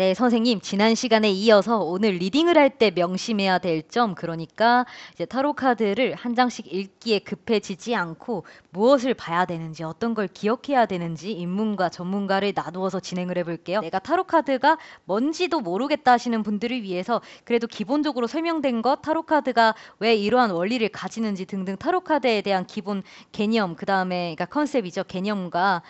네, 선생님. 지난 시간에 이어서 오늘 리딩을 할 때 명심해야 될 점, 그러니까 이제 타로 카드를 한 장씩 읽기에 급해지지 않고 무엇을 봐야 되는지, 어떤 걸 기억해야 되는지 입문과 전문가를 나누어서 진행을 해볼게요. 내가 타로 카드가 뭔지도 모르겠다 하시는 분들을 위해서 그래도 기본적으로 설명된 것, 타로 카드가 왜 이러한 원리를 가지는지 등등 타로 카드에 대한 기본 개념, 그 다음에 그러니까 컨셉이죠. 개념과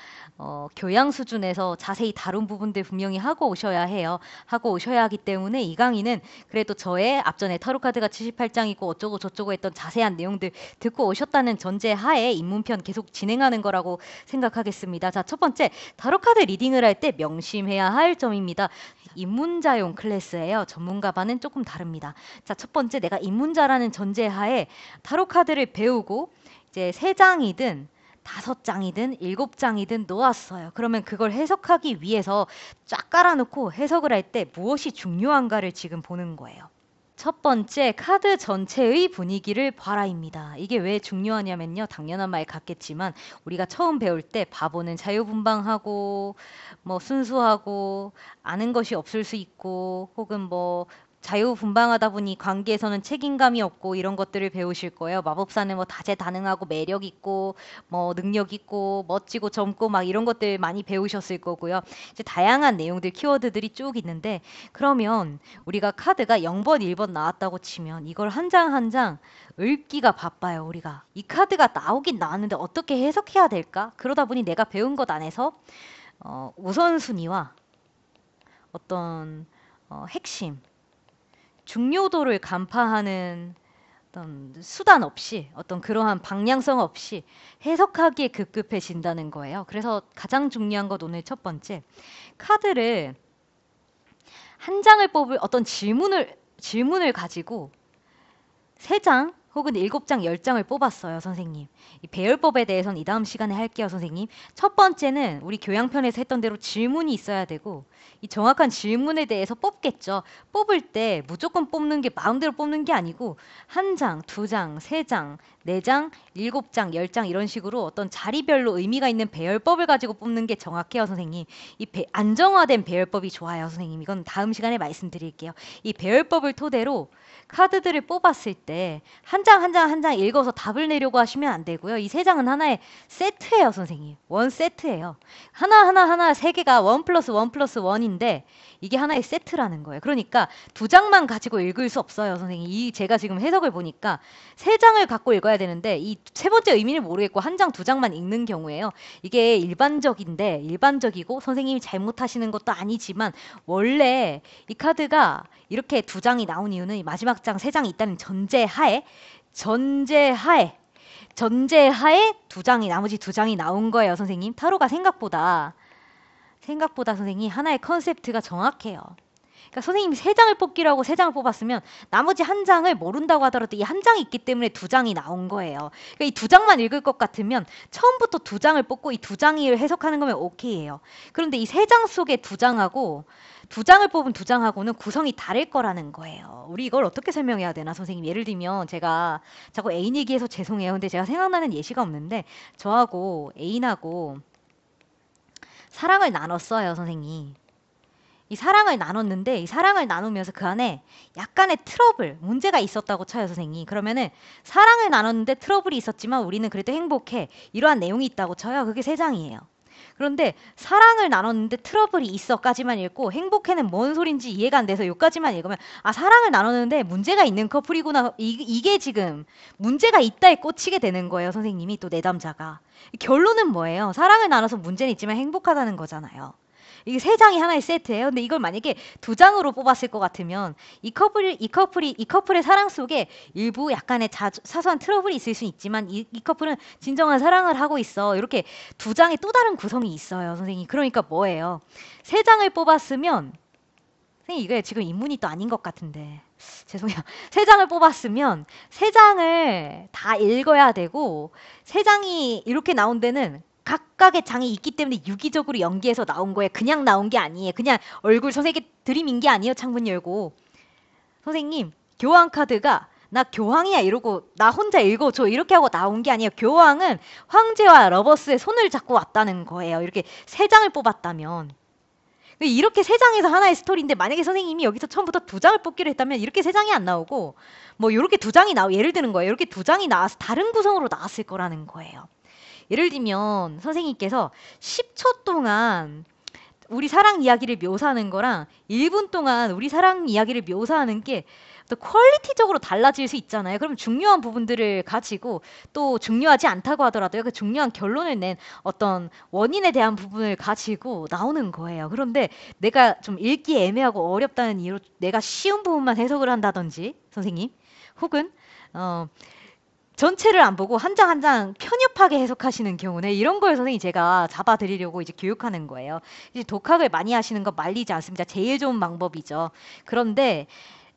어, 교양 수준에서 자세히 다룬 부분들 분명히 하고 오셔야 해요. 하고 오셔야 하기 때문에 이 강의는 그래도 저의 앞전에 타로카드가 78장이고 어쩌고 저쩌고 했던 자세한 내용들 듣고 오셨다는 전제 하에 입문편 계속 진행하는 거라고 생각하겠습니다. 자, 첫 번째 타로카드 리딩을 할 때 명심해야 할 점입니다. 입문자용 클래스예요. 전문가반은 조금 다릅니다. 자, 첫 번째 내가 입문자라는 전제 하에 타로카드를 배우고 이제 세 장이든 다섯 장이든 일곱 장이든 놓았어요. 그러면 그걸 해석하기 위해서 쫙 깔아놓고 해석을 할 때 무엇이 중요한가를 지금 보는 거예요. 첫 번째, 카드 전체의 분위기를 봐라입니다. 이게 왜 중요하냐면요. 당연한 말 같겠지만, 우리가 처음 배울 때 바보는 자유분방하고, 뭐, 순수하고, 아는 것이 없을 수 있고, 혹은 뭐, 자유분방하다 보니 관계에서는 책임감이 없고 이런 것들을 배우실 거예요. 마법사는 뭐 다재다능하고 매력 있고 뭐 능력 있고 멋지고 젊고 막 이런 것들 많이 배우셨을 거고요. 이제 다양한 내용들 키워드들이 쭉 있는데 그러면 우리가 카드가 0번, 1번 나왔다고 치면 이걸 한 장 한장 읊기가 바빠요, 우리가. 이 카드가 나오긴 나왔는데 어떻게 해석해야 될까? 그러다 보니 내가 배운 것 안에서 어, 우선순위와 어떤 어, 핵심 중요도를 간파하는 어떤 수단 없이 어떤 그러한 방향성 없이 해석하기에 급급해진다는 거예요. 그래서 가장 중요한 것 오늘 첫 번째 카드를 한 장을 뽑을 어떤 질문을 질문을 가지고 세 장, 혹은 7장, 10장을 뽑았어요, 선생님. 이 배열법에 대해서는 이 다음 시간에 할게요, 선생님. 첫 번째는 우리 교양편에서 했던 대로 질문이 있어야 되고 이 정확한 질문에 대해서 뽑겠죠. 뽑을 때 무조건 뽑는 게 마음대로 뽑는 게 아니고 한 장, 두 장, 세 장, 4장, 7장, 10장 이런 식으로 어떤 자리별로 의미가 있는 배열법을 가지고 뽑는 게 정확해요, 선생님. 이 배, 안정화된 배열법이 좋아요, 선생님. 이건 다음 시간에 말씀드릴게요. 이 배열법을 토대로 카드들을 뽑았을 때 한 장 한 장 한 장 읽어서 답을 내려고 하시면 안 되고요. 이 세 장은 하나의 세트예요, 선생님. 원 세트예요. 하나 하나 하나 세 개가 원 플러스 원 플러스 원인데 이게 하나의 세트라는 거예요. 그러니까 두 장만 가지고 읽을 수 없어요, 선생님. 이 제가 지금 해석을 보니까 세 장을 갖고 읽어야 되는데 이 세 번째 의미를 모르겠고 한 장, 두 장만 읽는 경우에요. 이게 일반적인데 일반적이고 선생님이 잘못하시는 것도 아니지만 원래 이 카드가 이렇게 두 장이 나온 이유는 마지막 장 세 장이 있다는 전제하에 전제하에 전제하에 두 장이 나머지 두 장이 나온 거예요, 선생님. 타로가 생각보다 생각보다 선생이 하나의 컨셉트가 정확해요. 그러니까 선생님이 세 장을 뽑기라고 세 장을 뽑았으면 나머지 한 장을 모른다고 하더라도 이 한 장이 있기 때문에 두 장이 나온 거예요. 그러니까 이 두 장만 읽을 것 같으면 처음부터 두 장을 뽑고 이 두 장을 해석하는 거면 오케이예요. 그런데 이 세 장 속에 두 장하고 두 장을 뽑은 두 장하고는 구성이 다를 거라는 거예요. 우리 이걸 어떻게 설명해야 되나 선생님 예를 들면 제가 자꾸 애인 얘기해서 죄송해요. 근데 제가 생각나는 예시가 없는데 저하고 애인하고 사랑을 나눴어요, 선생님. 이 사랑을 나눴는데 이 사랑을 나누면서 그 안에 약간의 트러블, 문제가 있었다고 쳐요, 선생님. 그러면은 사랑을 나눴는데 트러블이 있었지만 우리는 그래도 행복해. 이러한 내용이 있다고 쳐요. 그게 세 장이에요. 그런데 사랑을 나눴는데 트러블이 있어까지만 읽고 행복해는 뭔 소린지 이해가 안 돼서 요까지만 읽으면 아 사랑을 나눴는데 문제가 있는 커플이구나 이, 게 지금 문제가 있다에 꽂히게 되는 거예요 선생님이 또 내담자가 결론은 뭐예요 사랑을 나눠서 문제는 있지만 행복하다는 거잖아요 이게 세 장이 하나의 세트예요. 근데 이걸 만약에 두 장으로 뽑았을 것 같으면 이 커플 이 커플이 이 커플의 사랑 속에 일부 약간의 자주, 사소한 트러블이 있을 수 있지만 이, 이 커플은 진정한 사랑을 하고 있어. 이렇게 두 장의 또 다른 구성이 있어요, 선생님. 그러니까 뭐예요? 세 장을 뽑았으면 선생님 이게 지금 입문이 또 아닌 것 같은데. 죄송해요. 세 장을 뽑았으면 세 장을 다 읽어야 되고 세 장이 이렇게 나온 데는 각각의 장이 있기 때문에 유기적으로 연기해서 나온 거예요. 그냥 나온 게 아니에요. 그냥 얼굴 선생님께 들이민 게 아니에요. 창문 열고. 선생님, 교황 카드가 나 교황이야 이러고 나 혼자 읽어줘 이렇게 하고 나온 게 아니에요. 교황은 황제와 러버스의 손을 잡고 왔다는 거예요. 이렇게 세 장을 뽑았다면. 이렇게 세 장에서 하나의 스토리인데 만약에 선생님이 여기서 처음부터 두 장을 뽑기로 했다면 이렇게 세 장이 안 나오고 뭐 이렇게 두 장이 나와 예를 드는 거예요. 이렇게 두 장이 나와서 다른 구성으로 나왔을 거라는 거예요. 예를 들면 선생님께서 10초 동안 우리 사랑 이야기를 묘사하는 거랑 1분 동안 우리 사랑 이야기를 묘사하는 게 퀄리티적으로 달라질 수 있잖아요. 그럼 중요한 부분들을 가지고 또 중요하지 않다고 하더라도 그 중요한 결론을 낸 어떤 원인에 대한 부분을 가지고 나오는 거예요. 그런데 내가 좀 읽기 애매하고 어렵다는 이유로 내가 쉬운 부분만 해석을 한다든지 선생님 혹은 어 전체를 안 보고 한 장 한 장 편협하게 해석하시는 경우는 이런 걸 선생님 제가 잡아드리려고 이제 교육하는 거예요. 이제 독학을 많이 하시는 거 말리지 않습니다. 제일 좋은 방법이죠. 그런데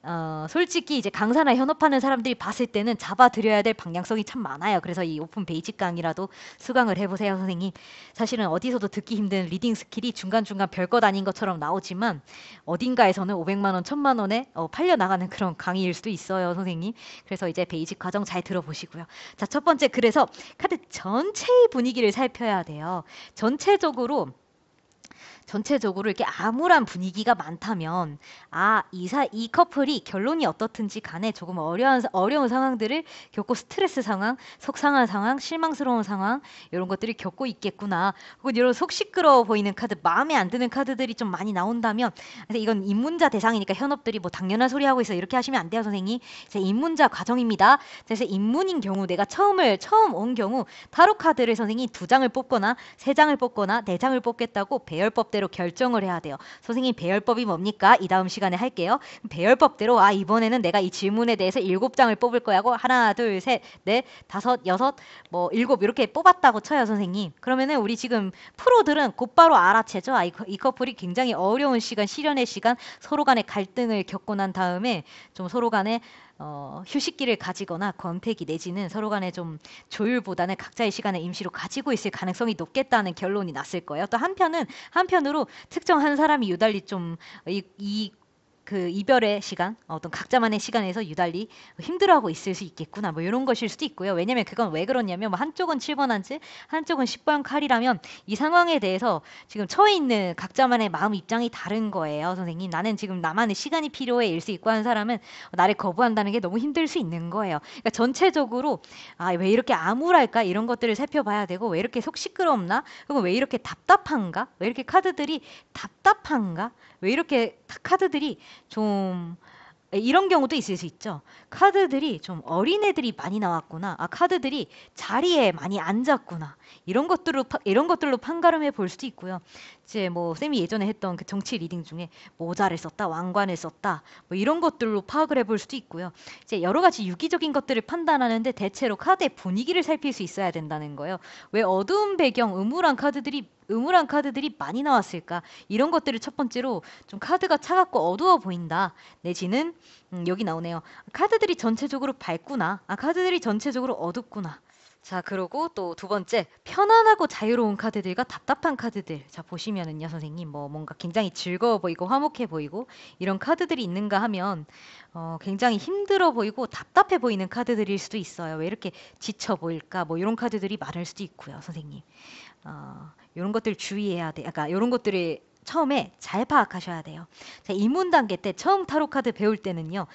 어, 솔직히 이제 강사나 현업하는 사람들이 봤을 때는 잡아드려야 될 방향성이 참 많아요. 그래서 이 오픈 베이직 강이라도 수강을 해보세요, 선생님. 사실은 어디서도 듣기 힘든 리딩 스킬이 중간중간 별것 아닌 것처럼 나오지만 어딘가에서는 500만 원, 1000만 원에 어, 팔려 나가는 그런 강의일 수도 있어요, 선생님. 그래서 이제 베이직 과정 잘 들어보시고요. 자, 첫 번째 그래서 카드 전체의 분위기를 살펴야 돼요. 전체적으로 전체적으로 이렇게 암울한 분위기가 많다면 아, 이사 이 커플이 결론이 어떻든지 간에 조금 어려운 어려운 상황들을 겪고 스트레스 상황, 속상한 상황, 실망스러운 상황 이런 것들이 겪고 있겠구나. 혹은 이런 속 시끄러워 보이는 카드, 마음에 안 드는 카드들이 좀 많이 나온다면 이건 입문자 대상이니까 현업들이 뭐 당연한 소리 하고 있어 이렇게 하시면 안 돼요, 선생님. 제 입문자 과정입니다. 그래서 입문인 경우 내가 처음을 처음 온 경우 타로 카드를 선생님두 장을 뽑거나 세 장을 뽑거나 네 장을 뽑겠다고 배열법 배열법대로 결정을 해야 돼요. 선생님 배열법이 뭡니까? 이 다음 시간에 할게요. 배열법대로 아 이번에는 내가 이 질문에 대해서 일곱 장을 뽑을 거야고 하나 둘셋넷 다섯 여섯 뭐 일곱 이렇게 뽑았다고 쳐요 선생님. 그러면은 우리 지금 프로들은 곧바로 알아채죠. 아, 이, 이 커플이 굉장히 어려운 시간 실현의 시간 서로 간의 갈등을 겪고 난 다음에 좀 서로 간의 어, 휴식기를 가지거나 권태기 내지는 서로 간에 좀 조율보다는 각자의 시간을 임시로 가지고 있을 가능성이 높겠다는 결론이 났을 거예요. 또 한편은 한편으로 특정 한 사람이 유달리 좀이 이그 이별의 시간, 어떤 각자만의 시간에서 유달리 힘들어하고 있을 수 있겠구나. 뭐 이런 것일 수도 있고요. 왜냐면 그건 왜 그러냐면 뭐 한쪽은 7번 한지, 한쪽은 10번 칼이라면 이 상황에 대해서 지금 처해 있는 각자만의 마음 입장이 다른 거예요, 선생님. 나는 지금 나만의 시간이 필요해 일 수 있고 하는 사람은 나를 거부한다는 게 너무 힘들 수 있는 거예요. 그러니까 전체적으로 아, 왜 이렇게 암울할까? 이런 것들을 살펴봐야 되고 왜 이렇게 속 시끄럽나? 그리고 왜 이렇게 답답한가? 왜 이렇게 카드들이 답답한가? 왜 이렇게 카드들이 좀 이런 경우도 있을 수 있죠. 카드들이 좀 어린애들이 많이 나왔구나. 아, 카드들이 자리에 많이 앉았구나. 이런 것들로, 이런 것들로 판가름해 볼 수도 있고요. 이제 뭐, 쌤이 예전에 했던 그 정치 리딩 중에 모자를 썼다, 왕관을 썼다. 뭐 이런 것들로 파악을 해 볼 수도 있고요. 이제 여러 가지 유기적인 것들을 판단하는데 대체로 카드의 분위기를 살필 수 있어야 된다는 거예요. 왜 어두운 배경, 음울한 카드들이 의무란 카드들이 많이 나왔을까? 이런 것들을 첫 번째로 좀 카드가 차갑고 어두워 보인다. 내지는 음, 여기 나오네요. 카드들이 전체적으로 밝구나. 아, 카드들이 전체적으로 어둡구나. 자, 그러고 또 두 번째, 편안하고 자유로운 카드들과 답답한 카드들. 자, 보시면은요, 선생님, 뭐 뭔가 굉장히 즐거워 보이고 화목해 보이고 이런 카드들이 있는가 하면 어, 굉장히 힘들어 보이고 답답해 보이는 카드들일 수도 있어요. 왜 이렇게 지쳐 보일까? 뭐 이런 카드들이 많을 수도 있고요, 선생님. 어, 이런 것들 주의해야 돼. 약간 이런 것들이 처음에 잘 파악하셔야 돼요. 자, 입문 단계 때 처음 타로 카드 배울 때는요.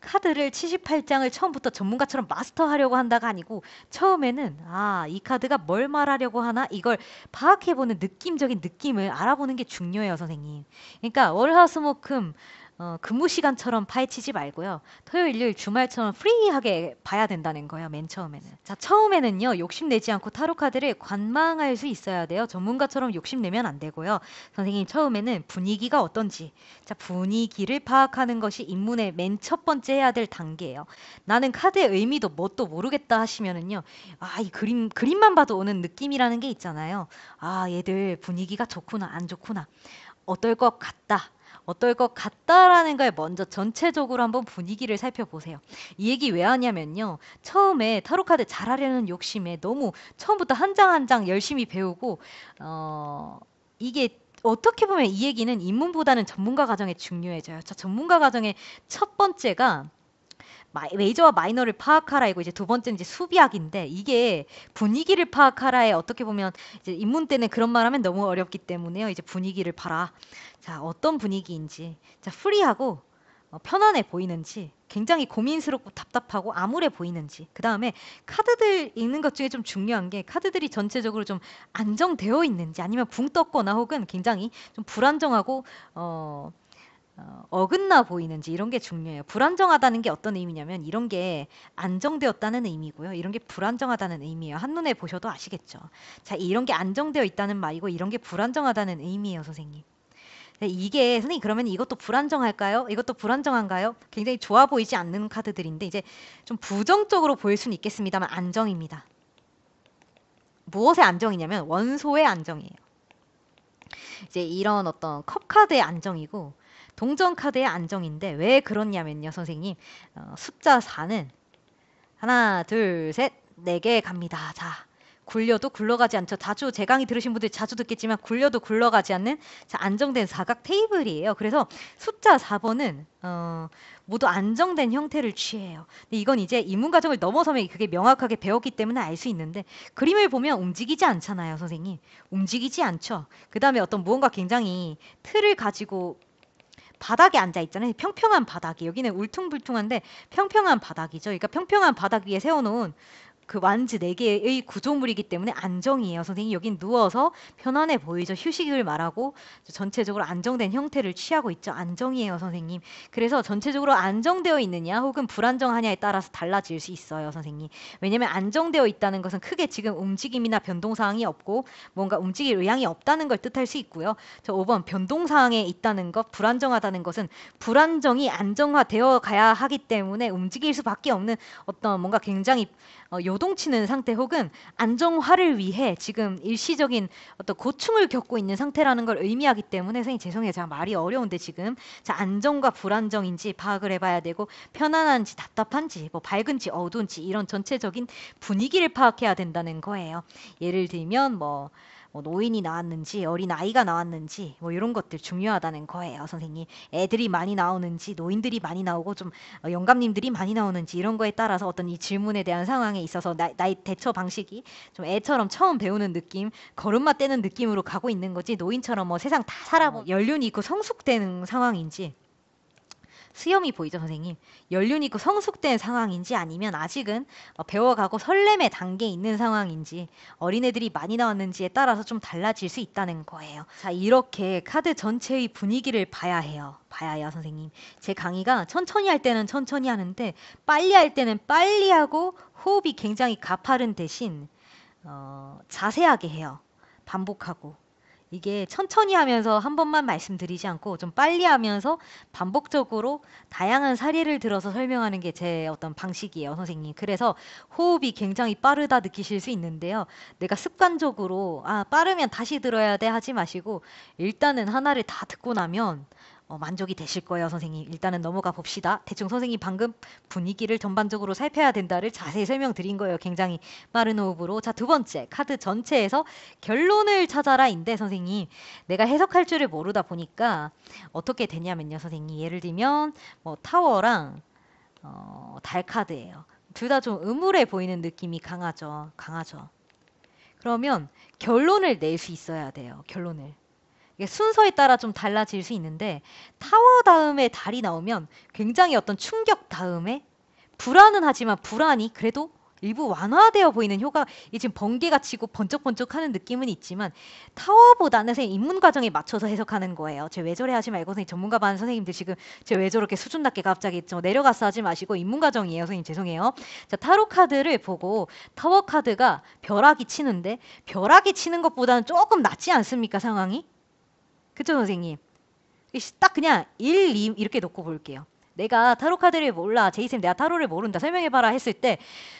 카드를 78장을 처음부터 전문가처럼 마스터하려고 한다가 아니고 처음에는 아, 이 카드가 뭘 말하려고 하나 이걸 파악해보는 느낌적인 느낌을 알아보는 게 중요해요, 선생님. 그러니까 월화수목금 어, 근무 시간처럼 파헤치지 말고요. 토요일, 일요일, 주말처럼 프리하게 봐야 된다는 거예요. 맨 처음에는. 자, 처음에는요. 욕심내지 않고 타로 카드를 관망할 수 있어야 돼요. 전문가처럼 욕심내면 안 되고요. 선생님 처음에는 분위기가 어떤지. 자, 분위기를 파악하는 것이 입문의 맨 첫 번째 해야 될 단계예요. 나는 카드의 의미도 뭣도 모르겠다 하시면은요. 아, 이 그림 그림만 봐도 오는 느낌이라는 게 있잖아요. 아, 얘들 분위기가 좋구나. 안 좋구나. 어떨 것 같다. 어떨 것 같다라는 걸 먼저 전체적으로 한번 분위기를 살펴보세요. 이 얘기 왜 하냐면요. 처음에 타로카드 잘하려는 욕심에 너무 처음부터 한 장 한 장 열심히 배우고, 어, 이게 어떻게 보면 이 얘기는 입문보다는 전문가 과정에 중요해져요. 자, 전문가 과정의 첫 번째가 메이저와 마이너를 파악하라 이고 이제 두 번째는 이제 수비학인데 이게 분위기를 파악하라에 어떻게 보면 이제 입문 때는 그런 말 하면 너무 어렵기 때문에요. 이제 분위기를 봐라. 자, 어떤 분위기인지. 자, 프리하고 어, 편안해 보이는지 굉장히 고민스럽고 답답하고 암울해 보이는지 그 다음에 카드들 읽는 것 중에 좀 중요한 게 카드들이 전체적으로 좀 안정되어 있는지 아니면 붕 떴거나 혹은 굉장히 좀 불안정하고 어 어, 긋나 보이는지 이런 게 중요해요. 불안정하다는 게 어떤 의미냐면 이런 게 안정되었다는 의미고요. 이런 게 불안정하다는 의미예요. 한눈에 보셔도 아시겠죠. 자, 이런 게 안정되어 있다는 말이고 이런 게 불안정하다는 의미예요, 선생님. 네, 이게 선생님 그러면 이것도 불안정할까요? 이것도 불안정한가요? 굉장히 좋아 보이지 않는 카드들인데 이제 좀 부정적으로 보일 수는 있겠습니다만 안정입니다. 무엇의 안정이냐면 원소의 안정이에요. 이제 이런 어떤 컵 카드의 안정이고 동전 카드의 안정인데 왜 그렇냐면요, 선생님. 어, 숫자 4는 하나, 둘, 셋, 네 개 갑니다. 자, 굴려도 굴러가지 않죠. 자주 제 강의 들으신 분들 자주 듣겠지만 굴려도 굴러가지 않는 자, 안정된 사각 테이블이에요. 그래서 숫자 4번은 어, 모두 안정된 형태를 취해요. 근데 이건 이제 인문과정을 넘어서면 그게 명확하게 배웠기 때문에 알 수 있는데 그림을 보면 움직이지 않잖아요, 선생님. 움직이지 않죠. 그 다음에 어떤 무언가 굉장히 틀을 가지고 바닥에 앉아 있잖아요. 평평한 바닥이 여기는 울퉁불퉁한데 평평한 바닥이죠. 그러니까 평평한 바닥 위에 세워놓은 그 완지 4개의 구조물이기 때문에 안정이에요. 선생님, 여긴 누워서 편안해 보이죠? 휴식을 말하고 전체적으로 안정된 형태를 취하고 있죠. 안정이에요, 선생님. 그래서 전체적으로 안정되어 있느냐 혹은 불안정하냐에 따라서 달라질 수 있어요, 선생님. 왜냐면 안정되어 있다는 것은 크게 지금 움직임이나 변동사항이 없고 뭔가 움직일 의향이 없다는 걸 뜻할 수 있고요. 저 5번 변동사항에 있다는 것, 불안정하다는 것은 불안정이 안정화되어 가야 하기 때문에 움직일 수밖에 없는 어떤 뭔가 굉장히 어, 요동치는 상태 혹은 안정화를 위해 지금 일시적인 어떤 고충을 겪고 있는 상태라는 걸 의미하기 때문에 선생님 죄송해요. 제가 말이 어려운데 지금 자 안정과 불안정인지 파악을 해봐야 되고 편안한지 답답한지 뭐 밝은지 어두운지 이런 전체적인 분위기를 파악해야 된다는 거예요. 예를 들면 뭐뭐 노인이 나왔는지 어린 아이가 나왔는지 뭐 이런 것들 중요하다는 거예요, 선생님. 애들이 많이 나오는지 노인들이 많이 나오고 좀 어, 영감님들이 많이 나오는지 이런 거에 따라서 어떤 이 질문에 대한 상황에 있어서 나, 나의 대처 방식이 좀 애처럼 처음 배우는 느낌, 걸음마 떼는 느낌으로 가고 있는 거지 노인처럼 뭐 세상 다 살아보 뭐 어. 연륜이 있고 성숙되는 상황인지 수염이 보이죠, 선생님? 연륜있고 성숙된 상황인지 아니면 아직은 어, 배워가고 설렘의 단계에 있는 상황인지 어린애들이 많이 나왔는지에 따라서 좀 달라질 수 있다는 거예요. 자, 이렇게 카드 전체의 분위기를 봐야 해요. 봐야 해요, 선생님. 제 강의가 천천히 할 때는 천천히 하는데 빨리 할 때는 빨리 하고 호흡이 굉장히 가파른 대신 어, 자세하게 해요. 반복하고. 이게 천천히 하면서 한 번만 말씀드리지 않고 좀 빨리 하면서 반복적으로 다양한 사례를 들어서 설명하는 게 제 어떤 방식이에요, 선생님. 그래서 호흡이 굉장히 빠르다 느끼실 수 있는데요. 내가 습관적으로 아, 빠르면 다시 들어야 돼 하지 마시고 일단은 하나를 다 듣고 나면 어, 만족이 되실 거예요, 선생님. 일단은 넘어가 봅시다. 대충 선생님 방금 분위기를 전반적으로 살펴야 된다를 자세히 설명드린 거예요. 굉장히 빠른 호흡으로. 자, 두 번째 카드 전체에서 결론을 찾아라인데 선생님 내가 해석할 줄을 모르다 보니까 어떻게 되냐면요, 선생님. 예를 들면 뭐 타워랑 어, 달 카드예요. 둘 다 좀 음울해 보이는 느낌이 강하죠. 강하죠. 그러면 결론을 낼 수 있어야 돼요. 결론을. 순서에 따라 좀 달라질 수 있는데 타워 다음에 달이 나오면 굉장히 어떤 충격 다음에 불안은 하지만 불안이 그래도 일부 완화되어 보이는 효과, 지금 번개가 치고 번쩍번쩍하는 느낌은 있지만 타워보다는 선생 입문 과정에 맞춰서 해석하는 거예요. 제 외조래 하지 말고 선생님 전문가 반 선생님들 지금 제왜 저렇게 수준 낮게 갑자기 좀 내려가서 하지 마시고 입문 과정이에요, 선생님 죄송해요. 자 타로 카드를 보고 타워 카드가 벼락이 치는데 벼락이 치는 것보다는 조금 낫지 않습니까 상황이? 그쵸 선생님? 딱 그냥 1, 2 이렇게 놓고 볼게요. 내가 타로 카드를 몰라. 제이쌤 내가 타로를 모른다. 설명해봐라 했을 때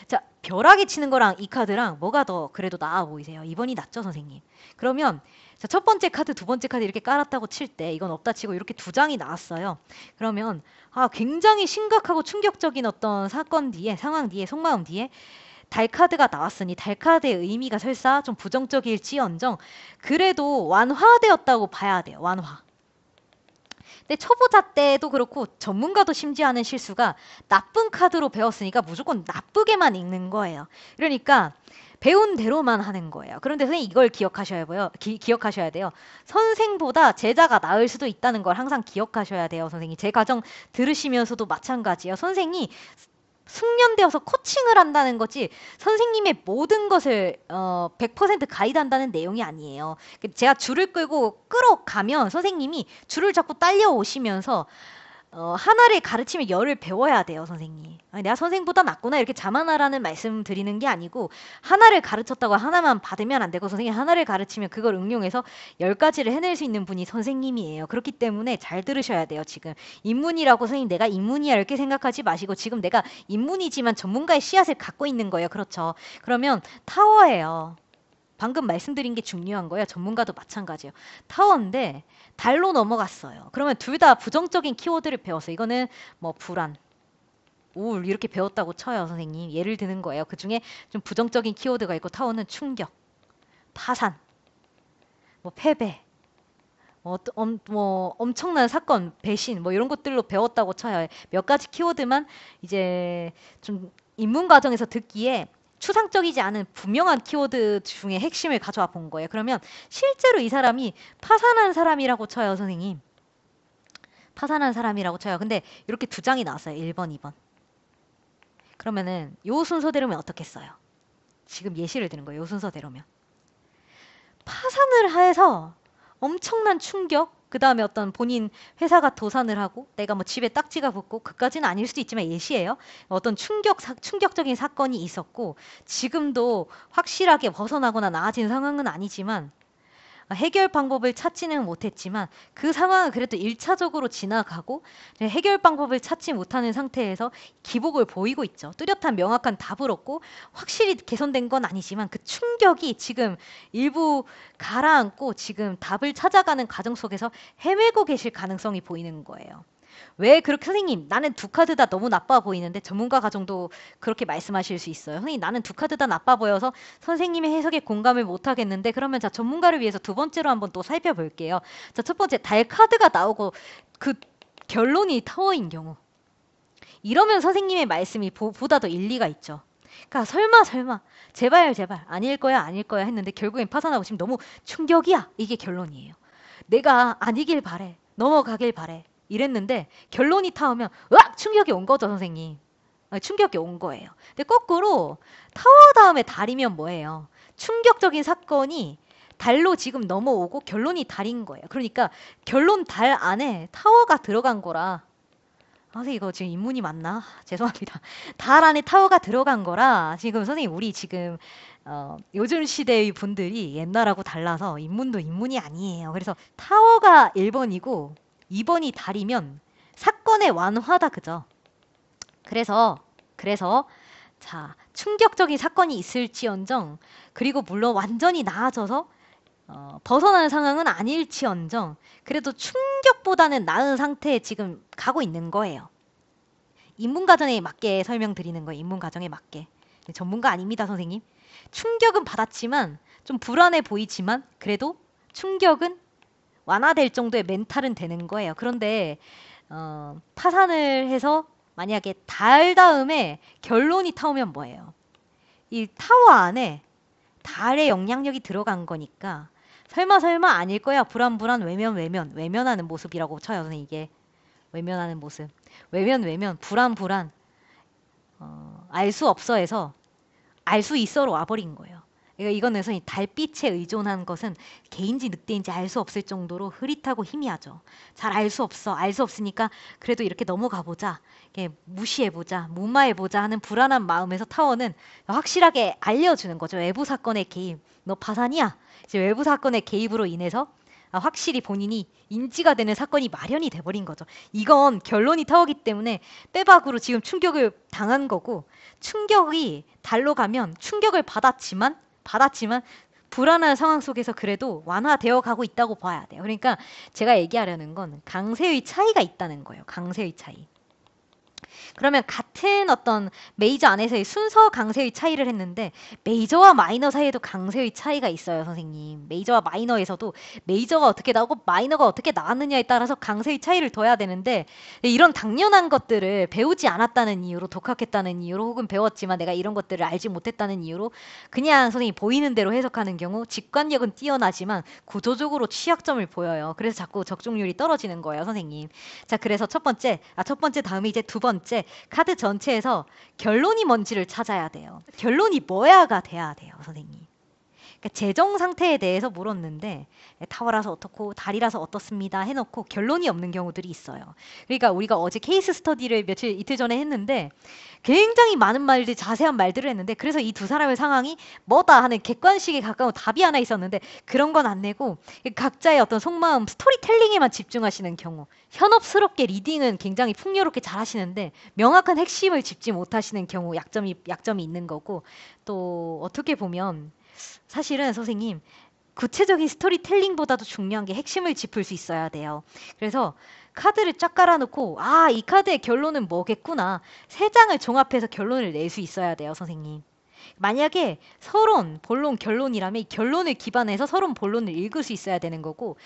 자, 벼락이 치는 거랑 이 카드랑 뭐가 더 그래도 나아 보이세요? 2번이 낫죠 선생님? 그러면 자, 첫 번째 카드, 두 번째 카드 이렇게 깔았다고 칠 때 이건 없다 치고 이렇게 두 장이 나왔어요. 그러면 아 굉장히 심각하고 충격적인 어떤 사건 뒤에 상황 뒤에 속마음 뒤에 달카드가 나왔으니 달카드의 의미가 설사 좀 부정적일지언정 그래도 완화되었다고 봐야 돼요. 완화. 근데 초보자 때도 그렇고 전문가도 심지어는 실수가 나쁜 카드로 배웠으니까 무조건 나쁘게만 읽는 거예요. 그러니까 배운 대로만 하는 거예요. 그런데 선생님 이걸 기억하셔야 보요. 기, 기억하셔야 돼요. 선생보다 제자가 나을 수도 있다는 걸 항상 기억하셔야 돼요, 선생님. 제 과정 들으시면서도 마찬가지예요. 선생이 숙련되어서 코칭을 한다는 거지 선생님의 모든 것을 어, 100% 가이드한다는 내용이 아니에요. 제가 줄을 끌고 끌어가면 선생님이 줄을 자꾸 딸려오시면서 어, 하나를 가르치면 열을 배워야 돼요, 선생님. 아니, 내가 선생보다 낫구나 이렇게 자만하라는 말씀 드리는 게 아니고 하나를 가르쳤다고 하나만 받으면 안 되고 선생님 하나를 가르치면 그걸 응용해서 열 가지를 해낼 수 있는 분이 선생님이에요. 그렇기 때문에 잘 들으셔야 돼요, 지금. 인문이라고 선생님 내가 인문이야 이렇게 생각하지 마시고 지금 내가 인문이지만 전문가의 씨앗을 갖고 있는 거예요. 그렇죠. 그러면 타워예요. 방금 말씀드린 게 중요한 거예요. 전문가도 마찬가지예요. 타워인데 달로 넘어갔어요. 그러면 둘 다 부정적인 키워드를 배웠어 이거는 뭐 불안, 우울 이렇게 배웠다고 쳐요, 선생님. 예를 드는 거예요. 그중에 좀 부정적인 키워드가 있고 타워는 충격, 파산, 뭐 패배, 뭐, 엄, 뭐 엄청난 사건, 배신 뭐 이런 것들로 배웠다고 쳐요. 몇 가지 키워드만 이제 좀 입문 과정에서 듣기에 추상적이지 않은 분명한 키워드 중에 핵심을 가져와 본 거예요. 그러면 실제로 이 사람이 파산한 사람이라고 쳐요, 선생님. 파산한 사람이라고 쳐요. 근데 이렇게 두 장이 나왔어요. 1번, 2번. 그러면은 요 순서대로면 어떻겠어요? 지금 예시를 드는 거예요. 요 순서대로면. 파산을 해서 엄청난 충격, 그 다음에 어떤 본인 회사가 도산을 하고 내가 뭐 집에 딱지가 붙고 그까지는 아닐 수도 있지만 예시예요. 어떤 충격 사, 충격적인 사건이 있었고 지금도 확실하게 벗어나거나 나아진 상황은 아니지만 아, 해결 방법을 찾지는 못했지만 그 상황은 그래도 1차적으로 지나가고 해결 방법을 찾지 못하는 상태에서 기복을 보이고 있죠. 뚜렷한 명확한 답을 얻고 확실히 개선된 건 아니지만 그 충격이 지금 일부 가라앉고 지금 답을 찾아가는 과정 속에서 헤매고 계실 가능성이 보이는 거예요. 왜 그렇게 선생님 나는 두 카드 다 너무 나빠 보이는데 전문가 가정도 그렇게 말씀하실 수 있어요. 선생님 나는 두 카드 다 나빠 보여서 선생님의 해석에 공감을 못 하겠는데 그러면 자 전문가를 위해서 두 번째로 한번 또 살펴볼게요. 자 첫 번째 달 카드가 나오고 그 결론이 타워인 경우 이러면 선생님의 말씀이 보, 보다 더 일리가 있죠. 그러니까 설마 설마 제발 제발 아닐 거야 아닐 거야 했는데 결국엔 파산하고 지금 너무 충격이야 이게 결론이에요. 내가 아니길 바래 넘어가길 바래 이랬는데 결론이 타오면 으악 충격이 온 거죠 선생님. 어, 충격이 온 거예요. 근데 거꾸로 타워 다음에 달이면 뭐예요? 충격적인 사건이 달로 지금 넘어오고 결론이 달인 거예요. 그러니까 결론 달 안에 타워가 들어간 거라. 아, 선생님 이거 지금 입문이 맞나? 죄송합니다. 달 안에 타워가 들어간 거라 지금 선생님 우리 지금 어, 요즘 시대의 분들이 옛날하고 달라서 입문도입문이 아니에요. 그래서 타워가 1번이고 2번이 달이면 사건의 완화다 그죠? 그래서 그래서 자 충격적인 사건이 있을지언정 그리고 물론 완전히 나아져서 어, 벗어나는 상황은 아닐지언정 그래도 충격보다는 나은 상태에 지금 가고 있는 거예요. 인문과정에 맞게 설명드리는 거예요. 인문과정에 맞게. 네, 전문가 아닙니다, 선생님. 충격은 받았지만 좀 불안해 보이지만 그래도 충격은 완화될 정도의 멘탈은 되는 거예요. 그런데 어, 파산을 해서 만약에 달 다음에 결론이 타오면 뭐예요? 이 타워 안에 달의 영향력이 들어간 거니까 설마 설마 아닐 거야 불안불안 외면 외면 외면하는 모습이라고 쳐요 저는 이게 외면하는 모습 외면 외면 불안불안 어, 알 수없어해서알 수 있어로 와버린 거예요. 그러니까 이건 그서 달빛에 의존한 것은 개인지 늑대인지 알 수 없을 정도로 흐릿하고 희미하죠. 잘 알 수 없어, 알 수 없으니까 그래도 이렇게 넘어가 보자, 무시해 보자, 무마해 보자 하는 불안한 마음에서 타워는 확실하게 알려주는 거죠. 외부 사건의 개입, 너 파산이야. 이제 외부 사건의 개입으로 인해서 확실히 본인이 인지가 되는 사건이 마련이 돼버린 거죠. 이건 결론이 타오기 때문에 빼박으로 지금 충격을 당한 거고 충격이 달로 가면 충격을 받았지만 받았지만 불안한 상황 속에서 그래도 완화되어 가고 있다고 봐야 돼요. 그러니까 제가 얘기하려는 건 강세의 차이가 있다는 거예요. 강세의 차이. 그러면 같은 어떤 메이저 안에서의 순서 강세의 차이를 했는데 메이저와 마이너 사이에도 강세의 차이가 있어요, 선생님. 메이저와 마이너에서도 메이저가 어떻게 나오고 마이너가 어떻게 나왔느냐에 따라서 강세의 차이를 둬야 되는데 네, 이런 당연한 것들을 배우지 않았다는 이유로 독학했다는 이유로 혹은 배웠지만 내가 이런 것들을 알지 못했다는 이유로 그냥 선생님 보이는 대로 해석하는 경우 직관력은 뛰어나지만 구조적으로 취약점을 보여요. 그래서 자꾸 적중률이 떨어지는 거예요, 선생님. 자, 그래서 첫 번째, 아, 첫 번째 다음에 이제 두 번째 번째, 카드 전체에서 결론이 뭔지를 찾아야 돼요. 결론이 뭐야가 돼야 돼요, 선생님. 그러니까 재정 상태에 대해서 물었는데 예, 타워라서 어떻고 다리라서 어떻습니다 해놓고 결론이 없는 경우들이 있어요. 그러니까 우리가 어제 케이스 스터디를 며칠 이틀 전에 했는데 굉장히 많은 말들 자세한 말들을 했는데 그래서 이 두 사람의 상황이 뭐다 하는 객관식에 가까운 답이 하나 있었는데 그런 건 안 내고 각자의 어떤 속마음 스토리텔링에만 집중하시는 경우 현업스럽게 리딩은 굉장히 풍요롭게 잘 하시는데 명확한 핵심을 짚지 못하시는 경우 약점이 약점이 있는 거고 또 어떻게 보면 사실은 선생님 구체적인 스토리텔링보다도 중요한 게 핵심을 짚을 수 있어야 돼요. 그래서 카드를 쫙 깔아놓고 아 이 카드의 결론은 뭐겠구나 세 장을 종합해서 결론을 낼 수 있어야 돼요, 선생님. 만약에 서론, 본론, 결론이라면 결론을 기반해서 서론, 본론을 읽을 수 있어야 되는 거고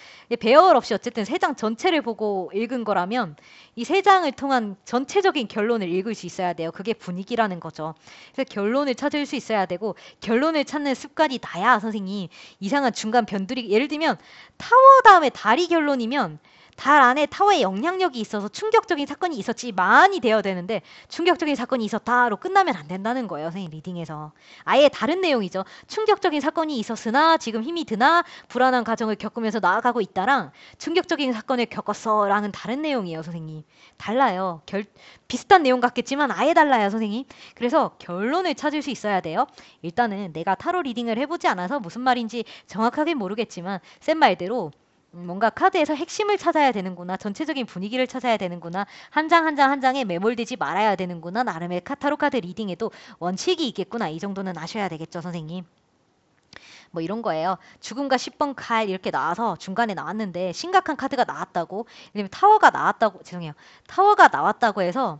배열 없이 어쨌든 세 장 전체를 보고 읽은 거라면 이 세 장을 통한 전체적인 결론을 읽을 수 있어야 돼요. 그게 분위기라는 거죠. 그래서 결론을 찾을 수 있어야 되고 결론을 찾는 습관이 다야 선생님 이상한 중간 변두리 예를 들면 타워 다음에 다리 결론이면 달 안에 타워의 영향력이 있어서 충격적인 사건이 있었지만이 되어야 되는데 충격적인 사건이 있었다로 끝나면 안 된다는 거예요. 선생님 리딩에서. 아예 다른 내용이죠. 충격적인 사건이 있었으나 지금 힘이 드나 불안한 과정을 겪으면서 나아가고 있다랑 충격적인 사건을 겪었어 라는 다른 내용이에요. 선생님. 달라요. 결, 비슷한 내용 같겠지만 아예 달라요. 선생님. 그래서 결론을 찾을 수 있어야 돼요. 일단은 내가 타로 리딩을 해보지 않아서 무슨 말인지 정확하게 모르겠지만 센 말대로 음, 뭔가 카드에서 핵심을 찾아야 되는구나, 전체적인 분위기를 찾아야 되는구나, 한 장 한 장 한 장에 매몰되지 말아야 되는구나, 나름의 카타로 카드 리딩에도 원칙이 있겠구나, 이 정도는 아셔야 되겠죠, 선생님. 뭐 이런 거예요. 죽음과 10번 칼 이렇게 나와서 중간에 나왔는데 심각한 카드가 나왔다고, 왜냐면 타워가 나왔다고, 죄송해요. 타워가 나왔다고 해서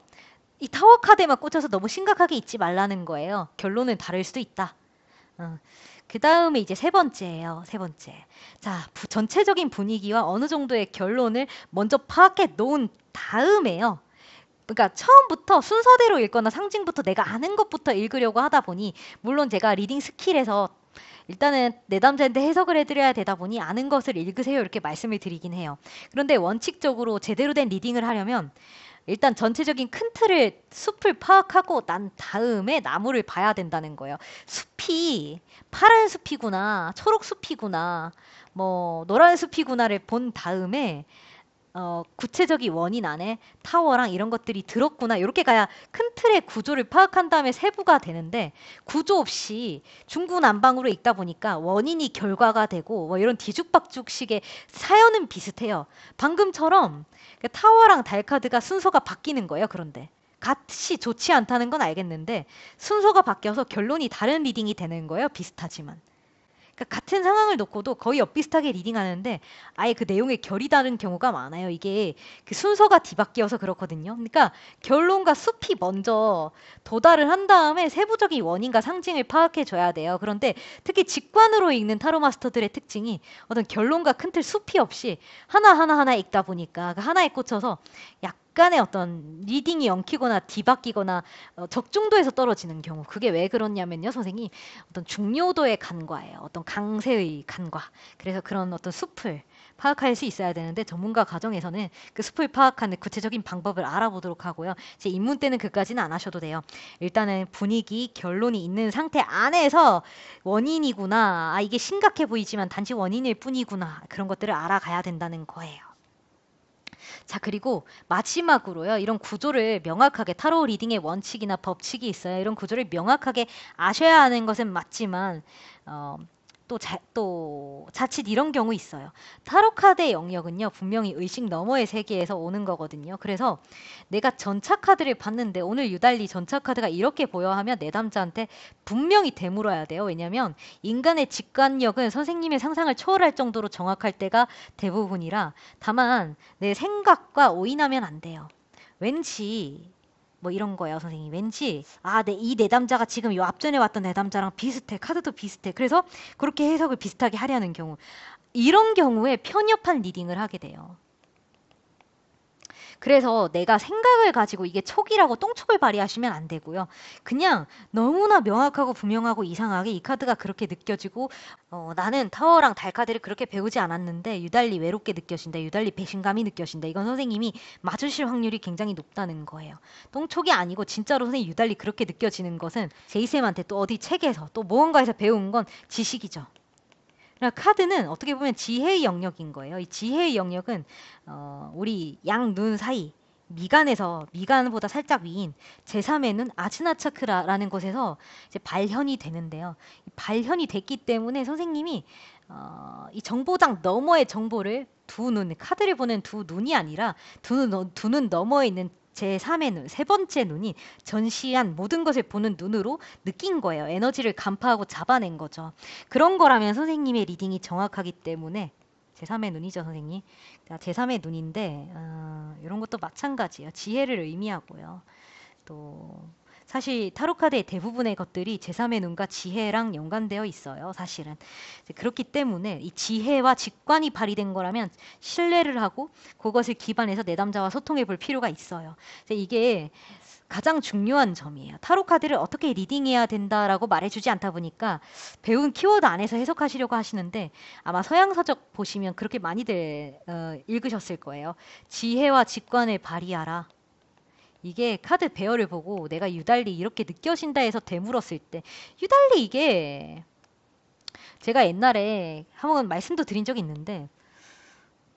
이 타워 카드에만 꽂혀서 너무 심각하게 있지 말라는 거예요. 결론은 다를 수도 있다. 어. 그 다음에 이제 세 번째예요. 세 번째. 자, 부, 전체적인 분위기와 어느 정도의 결론을 먼저 파악해 놓은 다음에요. 그러니까 처음부터 순서대로 읽거나 상징부터 내가 아는 것부터 읽으려고 하다 보니 물론 제가 리딩 스킬에서 일단은 내담자한테 해석을 해드려야 되다 보니 아는 것을 읽으세요 이렇게 말씀을 드리긴 해요. 그런데 원칙적으로 제대로 된 리딩을 하려면 일단 전체적인 큰 틀을 숲을 파악하고 난 다음에 나무를 봐야 된다는 거예요. 숲이 파란 숲이구나, 초록 숲이구나, 뭐 노란 숲이구나를 본 다음에 어, 구체적인 원인 안에 타워랑 이런 것들이 들었구나 이렇게 가야 큰 틀의 구조를 파악한 다음에 세부가 되는데 구조 없이 중구난방으로 있다 보니까 원인이 결과가 되고 뭐 이런 뒤죽박죽식의 사연은 비슷해요. 방금처럼 그 타워랑 달카드가 순서가 바뀌는 거예요. 그런데 같이 좋지 않다는 건 알겠는데 순서가 바뀌어서 결론이 다른 리딩이 되는 거예요. 비슷하지만. 그러니까 같은 상황을 놓고도 거의 엇비슷하게 리딩하는데 아예 그 내용의 결이 다른 경우가 많아요. 이게 그 순서가 뒤바뀌어서 그렇거든요. 그러니까 결론과 숲이 먼저 도달을 한 다음에 세부적인 원인과 상징을 파악해 줘야 돼요. 그런데 특히 직관으로 읽는 타로 마스터들의 특징이 어떤 결론과 큰 틀 숲이 없이 하나하나 하나 읽다 보니까 그러니까 하나에 꽂혀서 약 약간의 어떤 리딩이 엉키거나 뒤바뀌거나 어, 적중도에서 떨어지는 경우 그게 왜 그렇냐면요 선생님 어떤 중요도의 간과예요 어떤 강세의 간과 그래서 그런 어떤 숲을 파악할 수 있어야 되는데 전문가 과정에서는 그 숲을 파악하는 구체적인 방법을 알아보도록 하고요. 제 입문 때는 그까지는 안 하셔도 돼요. 일단은 분위기, 결론이 있는 상태 안에서 원인이구나. 아, 이게 심각해 보이지만 단지 원인일 뿐이구나. 그런 것들을 알아가야 된다는 거예요. 자, 그리고 마지막으로요. 이런 구조를 명확하게 타로 리딩의 원칙이나 법칙이 있어요. 이런 구조를 명확하게 아셔야 하는 것은 맞지만 어, 또, 자, 또 자칫 이런 경우 있어요. 타로카드의 영역은요, 분명히 의식 너머의 세계에서 오는 거거든요. 그래서 내가 전차카드를 봤는데 오늘 유달리 전차카드가 이렇게 보여 하면 내담자한테 분명히 되물어야 돼요. 왜냐면 인간의 직관력은 선생님의 상상을 초월할 정도로 정확할 때가 대부분이라 다만 내 생각과 오인하면 안 돼요. 왠지 뭐 이런 거예요, 선생님. 왠지 아, 네, 이 내담자가 지금 요 앞전에 왔던 내담자랑 비슷해. 카드도 비슷해. 그래서 그렇게 해석을 비슷하게 하려는 경우. 이런 경우에 편협한 리딩을 하게 돼요. 그래서 내가 생각을 가지고 이게 촉이라고 똥촉을 발휘하시면 안 되고요. 그냥 너무나 명확하고 분명하고 이상하게 이 카드가 그렇게 느껴지고 어, 나는 타워랑 달 카드를 그렇게 배우지 않았는데 유달리 외롭게 느껴진다. 유달리 배신감이 느껴진다. 이건 선생님이 맞으실 확률이 굉장히 높다는 거예요. 똥촉이 아니고 진짜로 선생님 유달리 그렇게 느껴지는 것은 제이쌤한테 또 어디 책에서 또 무언가에서 배운 건 지식이죠. 그러니까 카드는 어떻게 보면 지혜의 영역인 거예요. 이 지혜의 영역은 어, 우리 양 눈 사이 미간에서 미간보다 살짝 위인 제3의 눈아츠나 차크라라는 곳에서 이제 발현이 되는데요. 발현이 됐기 때문에 선생님이 어, 이 정보장 너머의 정보를 두 눈, 카드를 보는 두 눈이 아니라 두 눈 너머에 있는 제3의 눈, 세 번째 눈인 전시한 모든 것을 보는 눈으로 느낀 거예요. 에너지를 간파하고 잡아낸 거죠. 그런 거라면 선생님의 리딩이 정확하기 때문에 제3의 눈이죠, 선생님. 제3의 눈인데 어, 이런 것도 마찬가지예요. 지혜를 의미하고요. 또 사실 타로카드의 대부분의 것들이 제3의 눈과 지혜랑 연관되어 있어요. 사실은. 그렇기 때문에 이 지혜와 직관이 발휘된 거라면 신뢰를 하고 그것을 기반해서 내담자와 소통해 볼 필요가 있어요. 이게 가장 중요한 점이에요. 타로 카드를 어떻게 리딩해야 된다라고 말해주지 않다 보니까 배운 키워드 안에서 해석하시려고 하시는데 아마 서양 서적 보시면 그렇게 많이들 어, 읽으셨을 거예요. 지혜와 직관을 발휘하라. 이게 카드 배열을 보고 내가 유달리 이렇게 느껴진다 해서 되물었을 때 유달리 이게 제가 옛날에 한 번 말씀도 드린 적이 있는데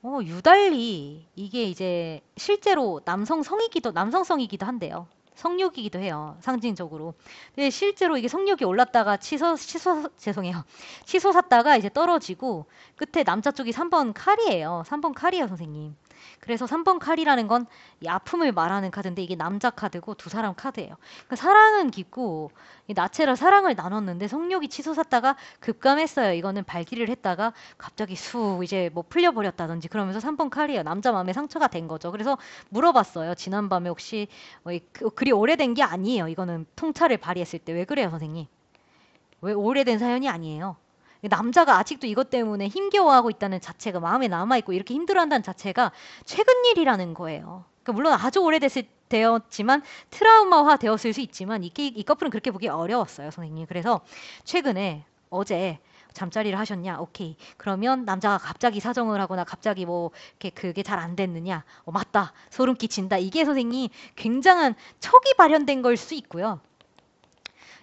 어, 유달리 이게 이제 실제로 남성성이기도 남성성이기도 한데요. 성욕이기도 해요. 상징적으로. 근데 실제로 이게 성욕이 올랐다가 치솟 치솟 죄송해요. 치솟았다가 이제 떨어지고 끝에 남자 쪽이 3번 칼이에요. 3번 칼이에요, 선생님. 그래서 3번 칼이라는 건 이 아픔을 말하는 카드인데 이게 남자 카드고 두 사람 카드예요. 그러니까 사랑은 깊고 나체라 사랑을 나눴는데 성욕이 치솟았다가 급감했어요. 이거는 발기를 했다가 갑자기 수 이제 뭐 풀려버렸다든지 그러면서 3번 칼이에요. 남자 마음에 상처가 된 거죠. 그래서 물어봤어요. 지난밤에 혹시 어, 그, 어, 그리 오래된 게 아니에요. 이거는 통찰을 발휘했을 때 왜 그래요, 선생님? 왜 오래된 사연이 아니에요? 남자가 아직도 이것 때문에 힘겨워하고 있다는 자체가 마음에 남아있고 이렇게 힘들어한다는 자체가 최근 일이라는 거예요. 그러니까 물론 아주 오래됐을 되었지만 트라우마화 되었을 수 있지만 이, 이 커플은 그렇게 보기 어려웠어요, 선생님. 그래서 최근에 어제 잠자리를 하셨냐? 오케이. 그러면 남자가 갑자기 사정을 하거나 갑자기 뭐 이렇게 그게 잘 안 됐느냐? 어, 맞다. 소름 끼친다. 이게 선생님 굉장한 척이 발현된 걸 수 있고요.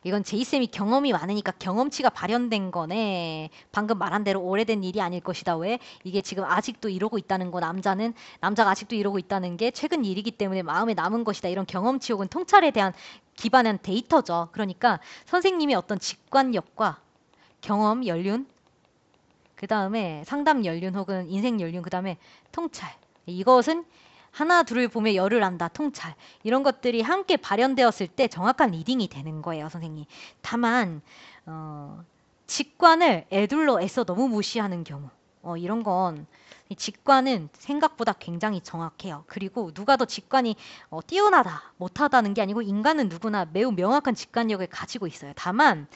이건 제이쌤이 경험이 많으니까 경험치가 발현된 거네. 방금 말한 대로 오래된 일이 아닐 것이다. 왜? 이게 지금 아직도 이러고 있다는 거 남자는 남자가 아직도 이러고 있다는 게 최근 일이기 때문에 마음에 남은 것이다. 이런 경험치 혹은 통찰에 대한 기반한 데이터죠. 그러니까 선생님이 어떤 직관력과 경험 연륜 그 다음에 상담 연륜 혹은 인생 연륜 그 다음에 통찰 이것은 하나 둘을 보며 열을 안다 통찰 이런 것들이 함께 발현되었을 때 정확한 리딩이 되는 거예요 선생님 다만 어, 직관을 애둘러 애써 너무 무시하는 경우 어, 이런 건 직관은 생각보다 굉장히 정확해요. 그리고 누가 더 직관이 어, 뛰어나다, 못하다는 게 아니고 인간은 누구나 매우 명확한 직관력을 가지고 있어요. 다만,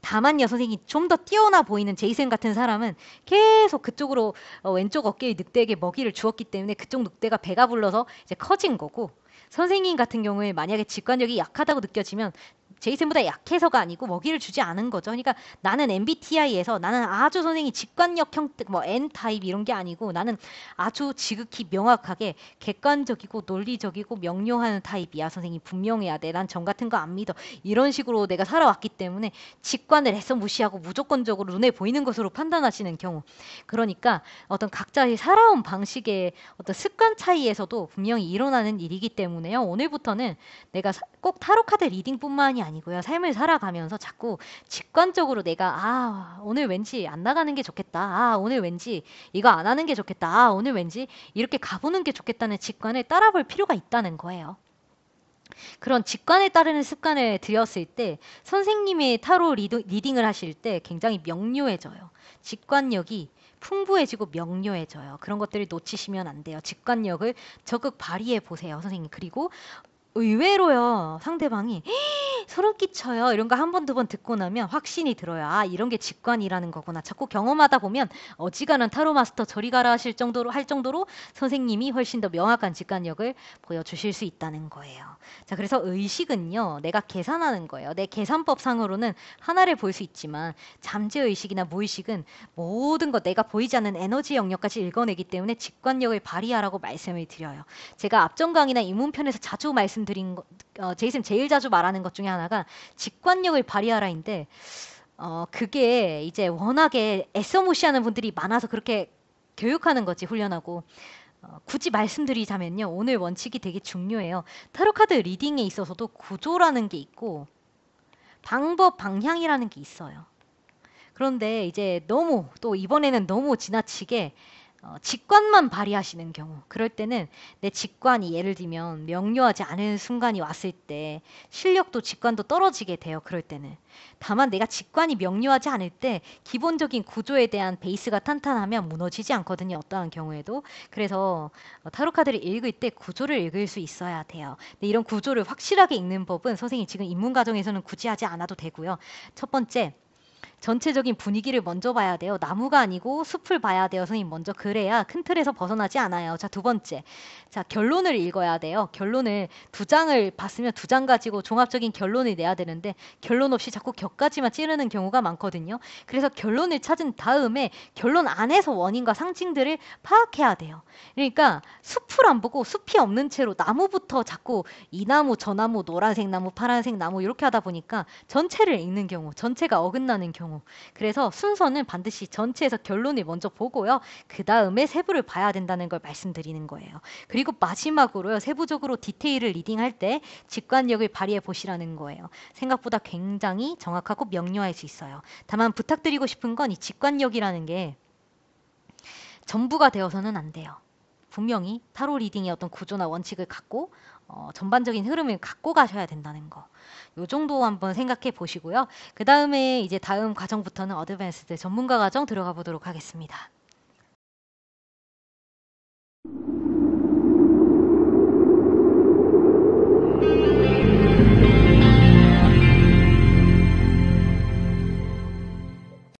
다만요 선생님좀더 뛰어나 보이는 제이슨 같은 사람은 계속 그쪽으로 어, 왼쪽 어깨의 늑대에게 먹이를 주었기 때문에 그쪽 늑대가 배가 불러서 이제 커진 거고 선생님 같은 경우에 만약에 직관력이 약하다고 느껴지면 제이센보다 약해서가 아니고 먹이를 주지 않은 거죠. 그러니까 나는 MBTI에서 나는 아주 선생이 직관력 형태 뭐 N 타입 이런 게 아니고 나는 아주 지극히 명확하게 객관적이고 논리적이고 명료한 타입이야 선생님 분명해야 돼. 난정 같은 거 안 믿어. 이런 식으로 내가 살아왔기 때문에 직관을 해서 무시하고 무조건적으로 눈에 보이는 것으로 판단하시는 경우. 그러니까 어떤 각자의 살아온 방식의 어떤 습관 차이에서도 분명히 일어나는 일이기 때문에요. 오늘부터는 내가 꼭 타로 카드 리딩뿐만이 아니고요. 삶을 살아가면서 자꾸 직관적으로 내가 아 오늘 왠지 안 나가는 게 좋겠다. 아 오늘 왠지 이거 안 하는 게 좋겠다. 아 오늘 왠지 이렇게 가보는 게 좋겠다는 직관을 따라볼 필요가 있다는 거예요. 그런 직관에 따르는 습관을 들였을 때 선생님이 타로 리딩을 하실 때 굉장히 명료해져요. 직관력이 풍부해지고 명료해져요. 그런 것들을 놓치시면 안 돼요. 직관력을 적극 발휘해 보세요, 선생님. 그리고 의외로요 상대방이 소름 끼쳐요 이런 거 한 번 두 번 듣고 나면 확신이 들어요 아 이런 게 직관이라는 거구나 자꾸 경험하다 보면 어지간한 타로 마스터 저리 가라 하실 정도로 할 정도로 선생님이 훨씬 더 명확한 직관력을 보여주실 수 있다는 거예요 자 그래서 의식은요 내가 계산하는 거예요 내 계산법상으로는 하나를 볼 수 있지만 잠재의식이나 무의식은 모든 것 내가 보이지 않는 에너지 영역까지 읽어내기 때문에 직관력을 발휘하라고 말씀을 드려요 제가 앞전 강의나 이문편에서 자주 말씀 말씀드린 것, 어, 제이쌤 제일 자주 말하는 것 중에 하나가 직관력을 발휘하라인데 어, 그게 이제 워낙에 애써 무시하는 분들이 많아서 그렇게 교육하는 거지 훈련하고 어, 굳이 말씀드리자면요 오늘 원칙이 되게 중요해요 타로 카드 리딩에 있어서도 구조라는 게 있고 방법 방향이라는 게 있어요 그런데 이제 너무 또 이번에는 너무 지나치게 어, 직관만 발휘하시는 경우 그럴 때는 내 직관이 예를 들면 명료하지 않은 순간이 왔을 때 실력도 직관도 떨어지게 돼요 그럴 때는 다만 내가 직관이 명료하지 않을 때 기본적인 구조에 대한 베이스가 탄탄하면 무너지지 않거든요 어떠한 경우에도 그래서 어, 타로 카드를 읽을 때 구조를 읽을 수 있어야 돼요 근데 이런 구조를 확실하게 읽는 법은 선생님 지금 입문 과정에서는 굳이 하지 않아도 되고요 첫 번째 전체적인 분위기를 먼저 봐야 돼요. 나무가 아니고 숲을 봐야 돼요. 선생님 먼저 그래야 큰 틀에서 벗어나지 않아요. 자, 두 번째. 자, 결론을 읽어야 돼요. 결론을 두 장을 봤으면 두 장 가지고 종합적인 결론을 내야 되는데 결론 없이 자꾸 격까지만 찌르는 경우가 많거든요. 그래서 결론을 찾은 다음에 결론 안에서 원인과 상징들을 파악해야 돼요. 그러니까 숲을 안 보고 숲이 없는 채로 나무부터 자꾸 이 나무, 저 나무, 노란색 나무, 파란색 나무 이렇게 하다 보니까 전체를 읽는 경우, 전체가 어긋나는 경우 경우. 그래서 순서는 반드시 전체에서 결론을 먼저 보고요. 그 다음에 세부를 봐야 된다는 걸 말씀드리는 거예요. 그리고 마지막으로요. 세부적으로 디테일을 리딩할 때 직관력을 발휘해 보시라는 거예요. 생각보다 굉장히 정확하고 명료할 수 있어요. 다만 부탁드리고 싶은 건 이 직관력이라는 게 전부가 되어서는 안 돼요. 분명히 타로 리딩의 어떤 구조나 원칙을 갖고 어, 전반적인 흐름을 갖고 가셔야 된다는 거. 요 정도 한번 생각해 보시고요. 그 다음에 이제 다음 과정부터는 어드밴스드 전문가 과정 들어가 보도록 하겠습니다.